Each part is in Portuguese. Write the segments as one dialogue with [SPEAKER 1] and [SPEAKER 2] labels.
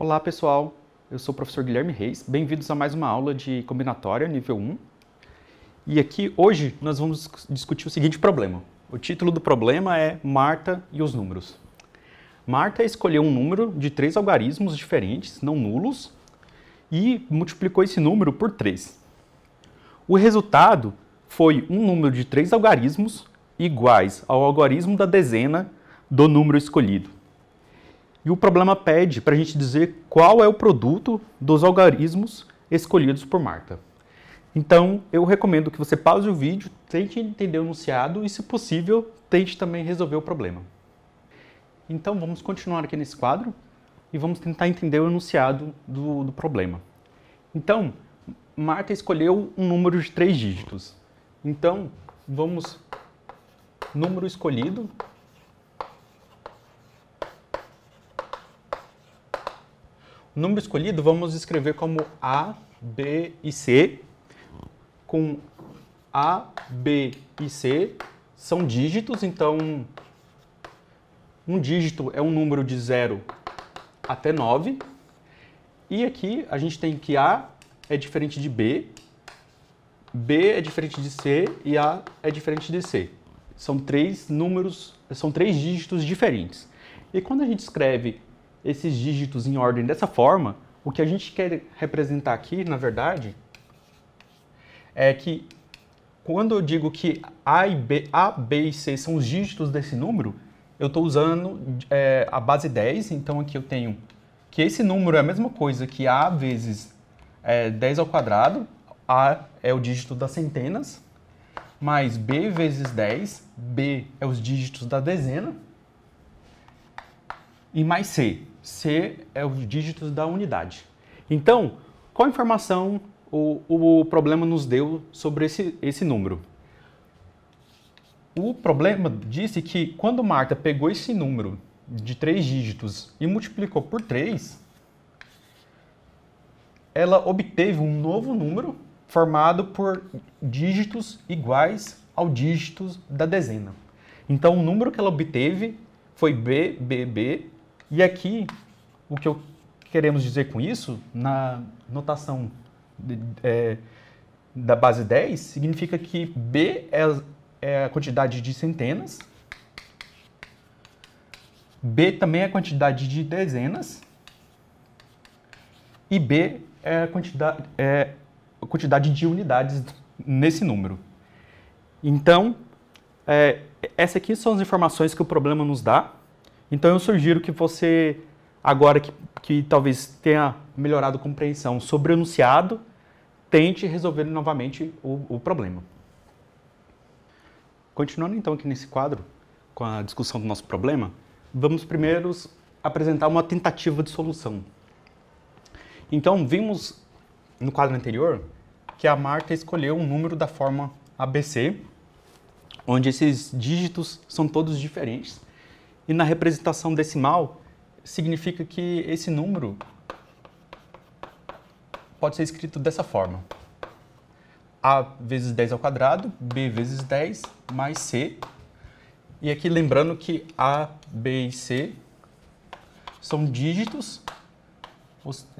[SPEAKER 1] Olá pessoal, eu sou o professor Guilherme Reis, bem-vindos a mais uma aula de combinatória nível 1. E aqui hoje nós vamos discutir o seguinte problema. O título do problema é Marta e os números. Marta escolheu um número de três algarismos diferentes, não nulos, e multiplicou esse número por 3. O resultado foi um número de três algarismos iguais ao algarismo da dezena do número escolhido. E o problema pede para a gente dizer qual é o produto dos algarismos escolhidos por Marta. Então, eu recomendo que você pause o vídeo, tente entender o enunciado e, se possível, tente também resolver o problema. Então, vamos continuar aqui nesse quadro e vamos tentar entender o enunciado do, do problema. Então, Marta escolheu um número de três dígitos. Então, vamos número escolhido Número escolhido vamos escrever como A, B e C, com A, B e C são dígitos, então um dígito é um número de 0 até 9. E aqui a gente tem que A é diferente de B, B é diferente de C e A é diferente de C. São três números, são três dígitos diferentes. E quando a gente escreve esses dígitos em ordem dessa forma, o que a gente quer representar aqui, na verdade, é que quando eu digo que A, e B, A, B e C são os dígitos desse número, eu estou usando é, a base 10, então aqui eu tenho que esse número é a mesma coisa que A vezes é, 10 ao quadrado, A é o dígito das centenas, mais B vezes 10, B é os dígitos da dezena, e mais C. C é os dígitos da unidade. Então, qual informação o, o problema nos deu sobre esse, esse número? O problema disse que quando Marta pegou esse número de três dígitos e multiplicou por três, ela obteve um novo número formado por dígitos iguais ao dígito da dezena. Então, o número que ela obteve foi BBB e aqui, o que eu queremos dizer com isso, na notação de, é, da base 10, significa que B é, é a quantidade de centenas, B também é a quantidade de dezenas, e B é a quantidade, é a quantidade de unidades nesse número. Então, é, essas aqui são as informações que o problema nos dá. Então eu sugiro que você, agora que, que talvez tenha melhorado a compreensão sobre o enunciado, tente resolver novamente o, o problema. Continuando então aqui nesse quadro, com a discussão do nosso problema, vamos primeiro apresentar uma tentativa de solução. Então, vimos no quadro anterior que a Marta escolheu um número da forma ABC, onde esses dígitos são todos diferentes e na representação decimal, significa que esse número pode ser escrito dessa forma. A vezes 10 ao quadrado, B vezes 10, mais C. E aqui lembrando que A, B e C são dígitos,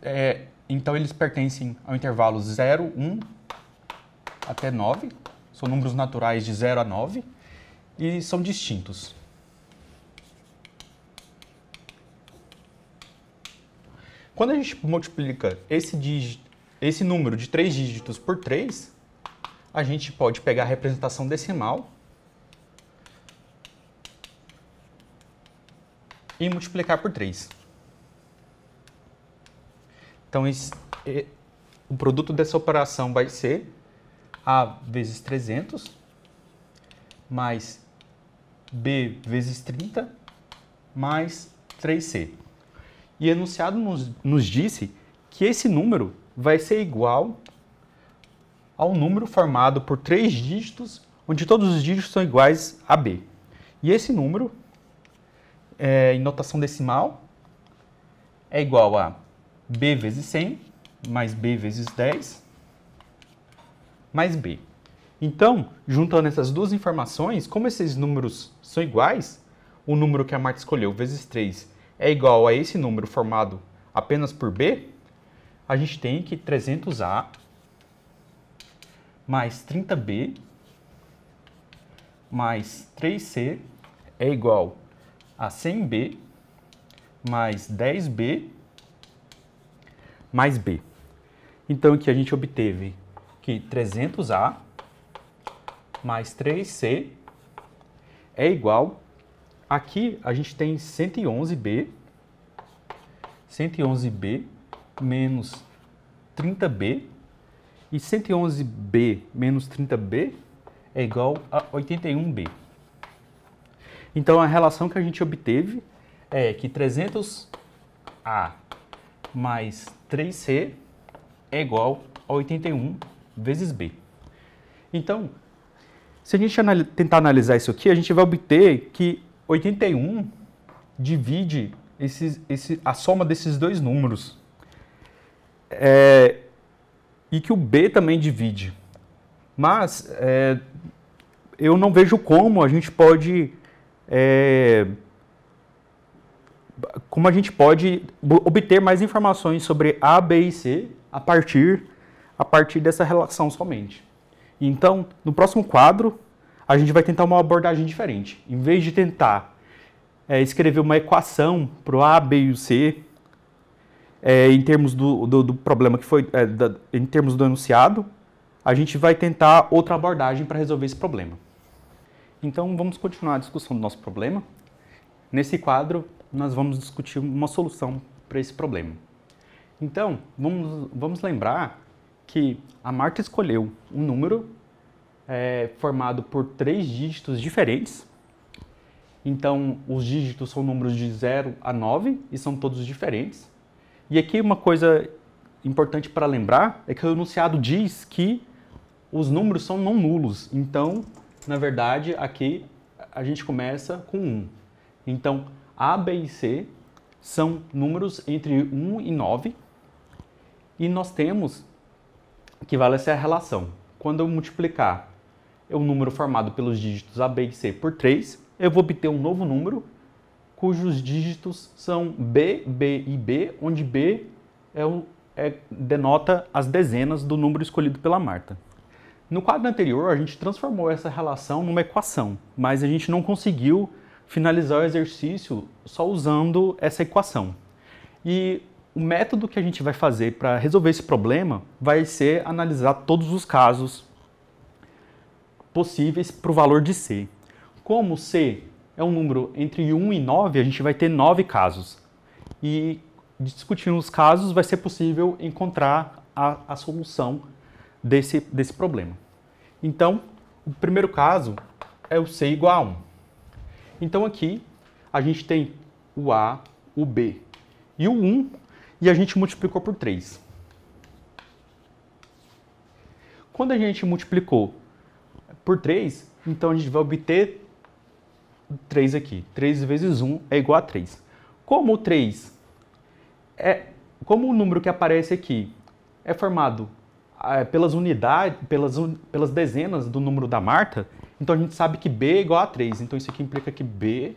[SPEAKER 1] é, então eles pertencem ao intervalo 0, 1 até 9. São números naturais de 0 a 9 e são distintos. Quando a gente multiplica esse, dígito, esse número de três dígitos por três, a gente pode pegar a representação decimal e multiplicar por 3. Então, esse, o produto dessa operação vai ser A vezes 300 mais B vezes 30 mais 3C. E enunciado nos, nos disse que esse número vai ser igual ao número formado por três dígitos, onde todos os dígitos são iguais a b. E esse número, é, em notação decimal, é igual a b vezes 100, mais b vezes 10, mais b. Então, juntando essas duas informações, como esses números são iguais, o número que a Marta escolheu vezes 3 é igual a esse número formado apenas por B, a gente tem que 300A mais 30B mais 3C é igual a 100B mais 10B mais B. Então, aqui a gente obteve que 300A mais 3C é igual Aqui a gente tem 111B, 111B menos 30B, e 111B menos 30B é igual a 81B. Então a relação que a gente obteve é que 300A mais 3C é igual a 81 vezes B. Então, se a gente anal tentar analisar isso aqui, a gente vai obter que 81 divide esses, esse, a soma desses dois números. É, e que o B também divide. Mas é, eu não vejo como a gente pode. É, como a gente pode obter mais informações sobre A, B e C a partir, a partir dessa relação somente. Então, no próximo quadro, a gente vai tentar uma abordagem diferente. Em vez de tentar é, escrever uma equação para o A, B e o C, é, em termos do, do, do, problema que foi, é, da, em termos do enunciado, a gente vai tentar outra abordagem para resolver esse problema. Então vamos continuar a discussão do nosso problema. Nesse quadro, nós vamos discutir uma solução para esse problema. Então, vamos, vamos lembrar que a Marta escolheu um número é formado por três dígitos diferentes. Então, os dígitos são números de 0 a 9 e são todos diferentes. E aqui uma coisa importante para lembrar é que o enunciado diz que os números são não nulos. Então, na verdade, aqui a gente começa com 1. Então, A, B e C são números entre 1 e 9. E nós temos que vale essa relação. Quando eu multiplicar é o número formado pelos dígitos A, B e C por 3, eu vou obter um novo número cujos dígitos são B, B e B, onde B é o, é, denota as dezenas do número escolhido pela Marta. No quadro anterior, a gente transformou essa relação numa equação, mas a gente não conseguiu finalizar o exercício só usando essa equação. E o método que a gente vai fazer para resolver esse problema vai ser analisar todos os casos possíveis para o valor de C. Como C é um número entre 1 e 9, a gente vai ter 9 casos. E discutindo os casos, vai ser possível encontrar a, a solução desse, desse problema. Então, o primeiro caso é o C igual a 1. Então, aqui a gente tem o A, o B e o 1, e a gente multiplicou por 3. Quando a gente multiplicou por 3, então a gente vai obter 3 aqui. 3 vezes 1 é igual a 3. Como o 3 é como o número que aparece aqui é formado é, pelas unidades, pelas, pelas dezenas do número da Marta, então a gente sabe que B é igual a 3. Então isso aqui implica que B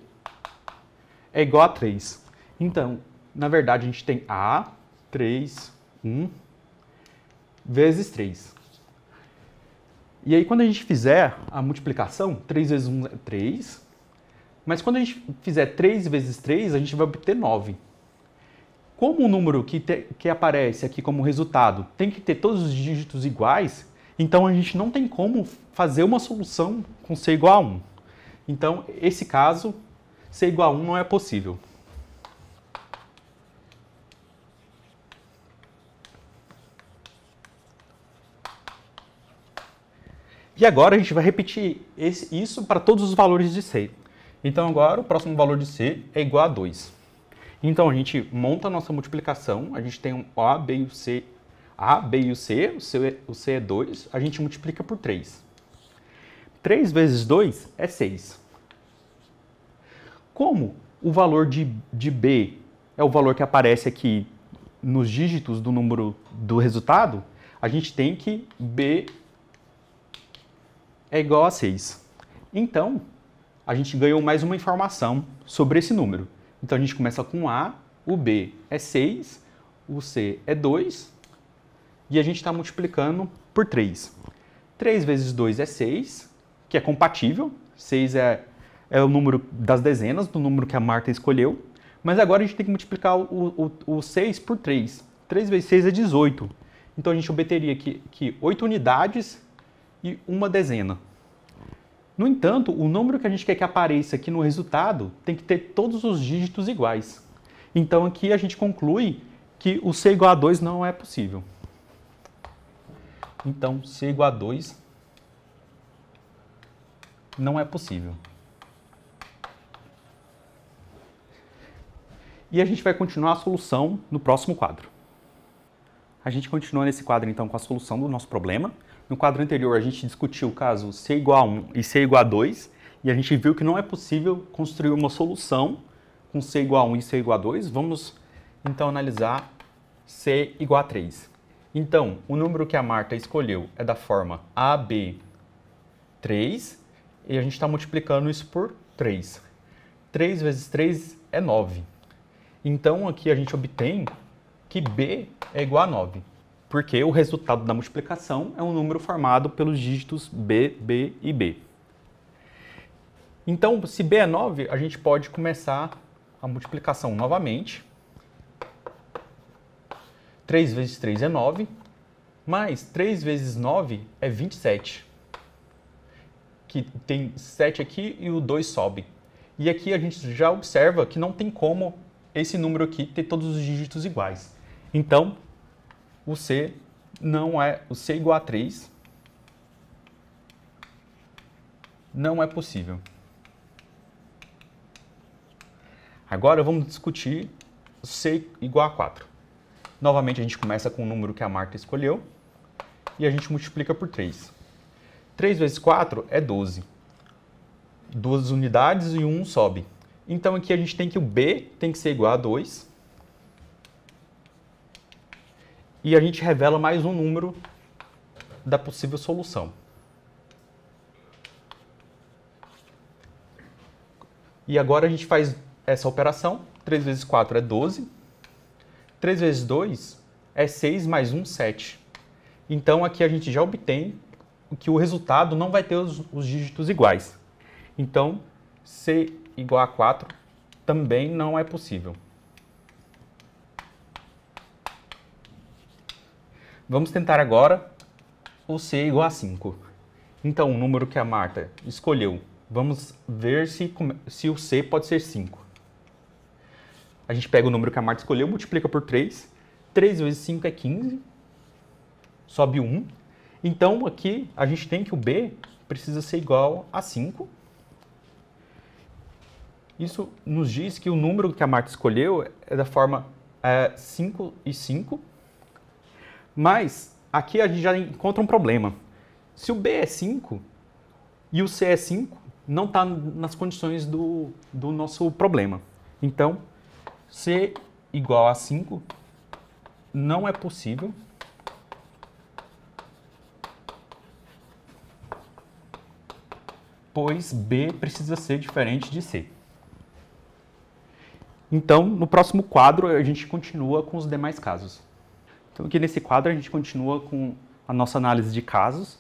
[SPEAKER 1] é igual a 3. Então, na verdade, a gente tem A, 3, 1, vezes 3. E aí, quando a gente fizer a multiplicação, 3 vezes 1 é 3, mas quando a gente fizer 3 vezes 3, a gente vai obter 9. Como o número que, te, que aparece aqui como resultado tem que ter todos os dígitos iguais, então a gente não tem como fazer uma solução com ser igual a 1. Então, esse caso, ser igual a 1 não é possível. E agora a gente vai repetir esse, isso para todos os valores de C. Então agora o próximo valor de C é igual a 2. Então a gente monta a nossa multiplicação, a gente tem um A, B e o C, A, B e o C, o C, o C é 2, a gente multiplica por 3. 3 vezes 2 é 6. Como o valor de, de B é o valor que aparece aqui nos dígitos do número do resultado, a gente tem que B é igual a 6. Então, a gente ganhou mais uma informação sobre esse número. Então, a gente começa com A, o B é 6, o C é 2 e a gente está multiplicando por 3. 3 vezes 2 é 6, que é compatível. 6 é, é o número das dezenas, do número que a Marta escolheu. Mas agora a gente tem que multiplicar o, o, o 6 por 3. 3 vezes 6 é 18. Então a gente obteria que, que 8 unidades e uma dezena. No entanto, o número que a gente quer que apareça aqui no resultado tem que ter todos os dígitos iguais. Então aqui a gente conclui que o C igual a 2 não é possível. Então, C igual a 2 não é possível. E a gente vai continuar a solução no próximo quadro. A gente continua nesse quadro então com a solução do nosso problema. No quadro anterior, a gente discutiu o caso C igual a 1 e C igual a 2, e a gente viu que não é possível construir uma solução com C igual a 1 e C igual a 2. Vamos, então, analisar C igual a 3. Então, o número que a Marta escolheu é da forma AB3, e a gente está multiplicando isso por 3. 3 vezes 3 é 9. Então, aqui a gente obtém que B é igual a 9 porque o resultado da multiplicação é um número formado pelos dígitos B, B e B. Então, se B é 9, a gente pode começar a multiplicação novamente. 3 vezes 3 é 9, mais 3 vezes 9 é 27. Que tem 7 aqui e o 2 sobe. E aqui a gente já observa que não tem como esse número aqui ter todos os dígitos iguais. Então, o C não é o C igual a 3 não é possível. Agora vamos discutir C igual a 4. Novamente a gente começa com o número que a Marta escolheu e a gente multiplica por 3. 3 vezes 4 é 12. Duas unidades e 1 sobe. Então aqui a gente tem que o B tem que ser igual a 2 e a gente revela mais um número da possível solução. E agora a gente faz essa operação. 3 vezes 4 é 12. 3 vezes 2 é 6 mais 1, 7. Então aqui a gente já obtém que o resultado não vai ter os, os dígitos iguais. Então, C igual a 4 também não é possível. Vamos tentar agora o C igual a 5. Então, o número que a Marta escolheu, vamos ver se, se o C pode ser 5. A gente pega o número que a Marta escolheu, multiplica por 3. 3 vezes 5 é 15. Sobe 1. Então, aqui a gente tem que o B precisa ser igual a 5. Isso nos diz que o número que a Marta escolheu é da forma é, 5 e 5. Mas aqui a gente já encontra um problema. Se o B é 5 e o C é 5, não está nas condições do, do nosso problema. Então, C igual a 5 não é possível. Pois B precisa ser diferente de C. Então, no próximo quadro, a gente continua com os demais casos. Então, aqui nesse quadro, a gente continua com a nossa análise de casos.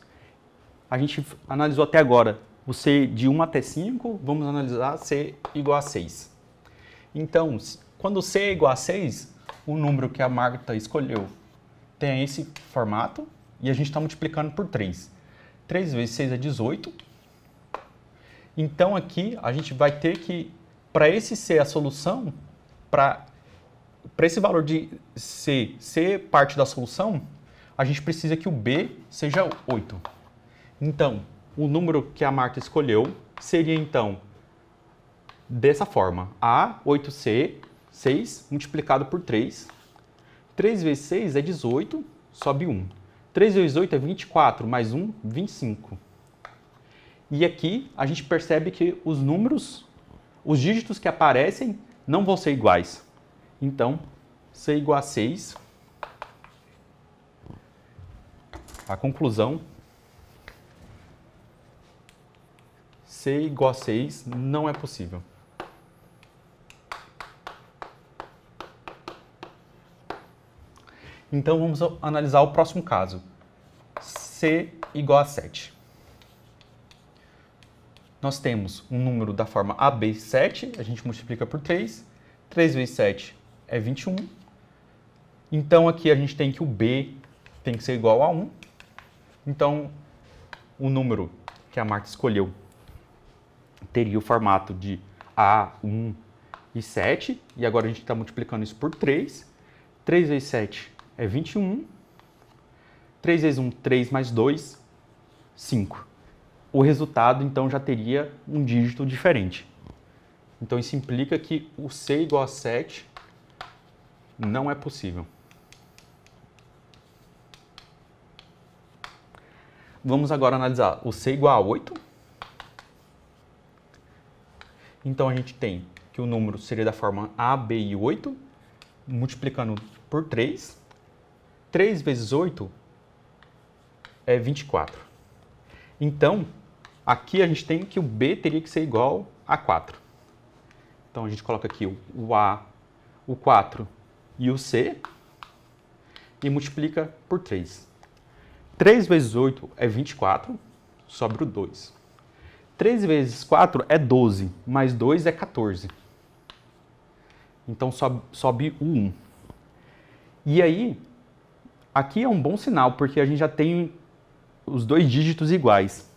[SPEAKER 1] A gente analisou até agora o C de 1 até 5, vamos analisar C igual a 6. Então, quando C é igual a 6, o número que a Marta escolheu tem esse formato e a gente está multiplicando por 3. 3 vezes 6 é 18. Então, aqui a gente vai ter que, para esse ser a solução, para para esse valor de C ser parte da solução, a gente precisa que o B seja 8. Então, o número que a Marta escolheu seria, então, dessa forma. A, 8C, 6 multiplicado por 3. 3 vezes 6 é 18, sobe 1. 3 vezes 8 é 24, mais 1, 25. E aqui a gente percebe que os números, os dígitos que aparecem, não vão ser iguais. Então, C igual a 6, a conclusão, C igual a 6 não é possível. Então, vamos analisar o próximo caso. C igual a 7. Nós temos um número da forma AB7, a gente multiplica por 3. 3 vezes 7 é 21. Então aqui a gente tem que o B tem que ser igual a 1. Então o número que a Marta escolheu teria o formato de A, 1 e 7. E agora a gente está multiplicando isso por 3. 3 vezes 7 é 21. 3 vezes 1, 3 mais 2, 5. O resultado, então, já teria um dígito diferente. Então, isso implica que o C igual a 7 não é possível. Vamos agora analisar o C igual a 8. Então a gente tem que o número seria da forma A, B e 8, multiplicando por 3. 3 vezes 8 é 24. Então, aqui a gente tem que o B teria que ser igual a 4. Então a gente coloca aqui o A, o 4 e o C e multiplica por 3. 3 vezes 8 é 24, sobre o 2. 3 vezes 4 é 12, mais 2 é 14. Então sobe, sobe o 1. E aí, aqui é um bom sinal, porque a gente já tem os dois dígitos iguais.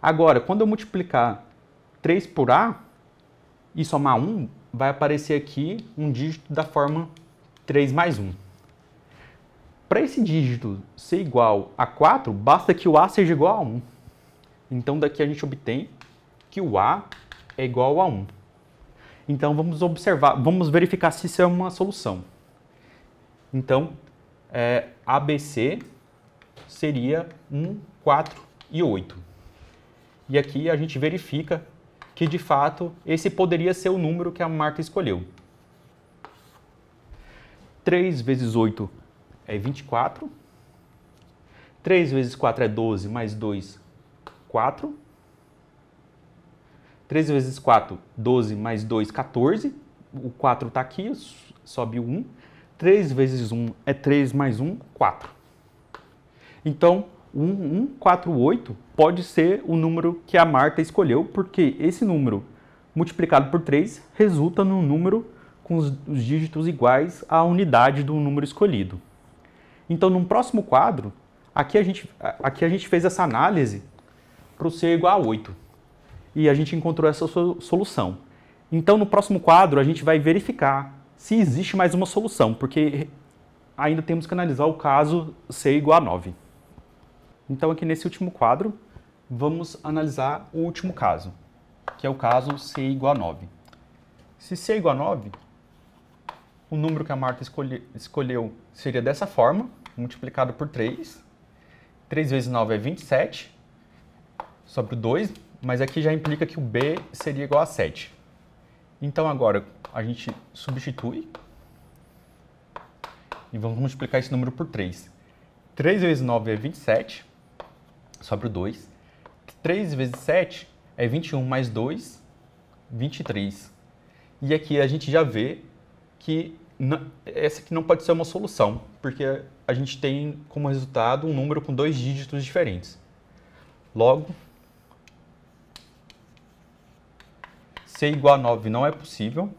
[SPEAKER 1] Agora, quando eu multiplicar 3 por A e somar 1, vai aparecer aqui um dígito da forma 3 mais 1. Para esse dígito ser igual a 4, basta que o A seja igual a 1. Então daqui a gente obtém que o A é igual a 1. Então vamos observar, vamos verificar se isso é uma solução. Então, é, ABC seria 1, 4 e 8. E aqui a gente verifica que de fato esse poderia ser o número que a Marta escolheu. 3 vezes 8 é 24. 3 vezes 4 é 12, mais 2, 4. 3 vezes 4, 12, mais 2, 14. O 4 está aqui, sobe o 1. 3 vezes 1 é 3 mais 1, 4. Então, 1, 4, 8 pode ser o número que a Marta escolheu, porque esse número multiplicado por 3 resulta num número com os, os dígitos iguais à unidade do número escolhido. Então, num próximo quadro, aqui a gente, aqui a gente fez essa análise para o C igual a 8. E a gente encontrou essa solução. Então, no próximo quadro, a gente vai verificar se existe mais uma solução, porque ainda temos que analisar o caso C igual a 9. Então, aqui nesse último quadro, vamos analisar o último caso, que é o caso C igual a 9. Se C igual a 9, o número que a Marta escolhe, escolheu seria dessa forma, multiplicado por 3. 3 vezes 9 é 27, sobre o 2, mas aqui já implica que o B seria igual a 7. Então agora a gente substitui e vamos multiplicar esse número por 3. 3 vezes 9 é 27, sobre o 2. 3 vezes 7 é 21 mais 2, 23. E aqui a gente já vê que essa que não pode ser uma solução, porque a gente tem como resultado um número com dois dígitos diferentes. Logo, C igual a 9 não é possível.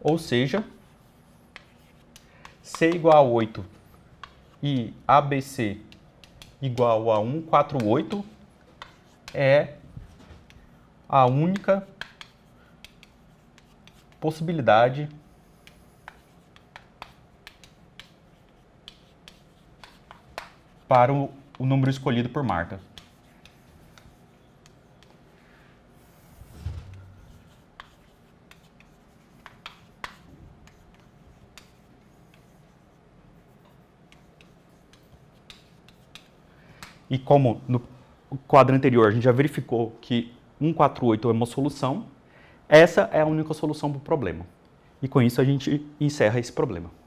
[SPEAKER 1] Ou seja, C igual a 8 e ABC igual a 148 é a única possibilidade para o, o número escolhido por Marta. E como no quadro anterior a gente já verificou que 148 é uma solução. Essa é a única solução para o problema. E com isso a gente encerra esse problema.